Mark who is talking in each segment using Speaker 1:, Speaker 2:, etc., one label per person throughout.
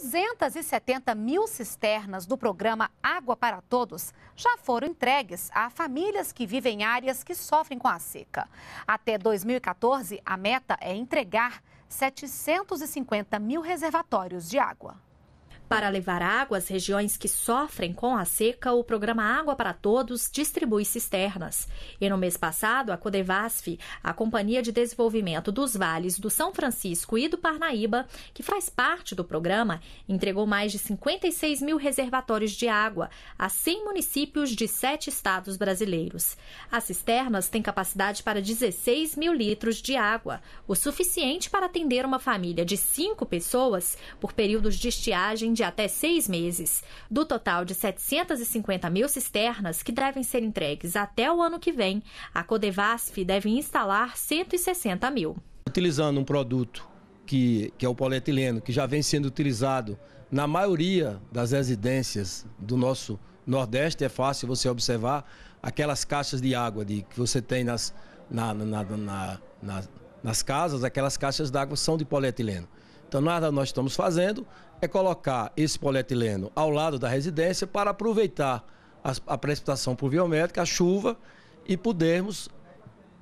Speaker 1: 270 mil cisternas do programa Água para Todos já foram entregues a famílias que vivem em áreas que sofrem com a seca. Até 2014, a meta é entregar 750 mil reservatórios de água.
Speaker 2: Para levar água às regiões que sofrem com a seca, o programa Água para Todos distribui cisternas. E no mês passado, a Codevasf, a Companhia de Desenvolvimento dos Vales do São Francisco e do Parnaíba, que faz parte do programa, entregou mais de 56 mil reservatórios de água a 100 municípios de sete estados brasileiros. As cisternas têm capacidade para 16 mil litros de água, o suficiente para atender uma família de cinco pessoas por períodos de estiagem de até seis meses. Do total de 750 mil cisternas que devem ser entregues até o ano que vem, a Codevasf deve instalar 160 mil.
Speaker 3: Utilizando um produto que, que é o polietileno, que já vem sendo utilizado na maioria das residências do nosso Nordeste, é fácil você observar aquelas caixas de água de, que você tem nas, na, na, na, nas casas, aquelas caixas d'água são de polietileno. Então, nada nós estamos fazendo é colocar esse polietileno ao lado da residência para aproveitar a, a precipitação pluviométrica, a chuva, e podermos,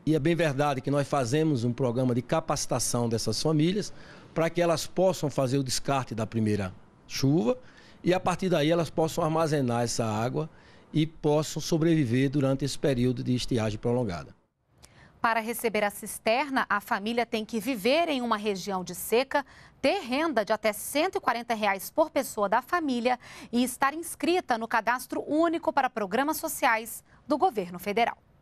Speaker 3: e é bem verdade que nós fazemos um programa de capacitação dessas famílias para que elas possam fazer o descarte da primeira chuva e a partir daí elas possam armazenar essa água e possam sobreviver durante esse período de estiagem prolongada.
Speaker 1: Para receber a cisterna, a família tem que viver em uma região de seca, ter renda de até R$ 140 reais por pessoa da família e estar inscrita no cadastro único para programas sociais do governo federal.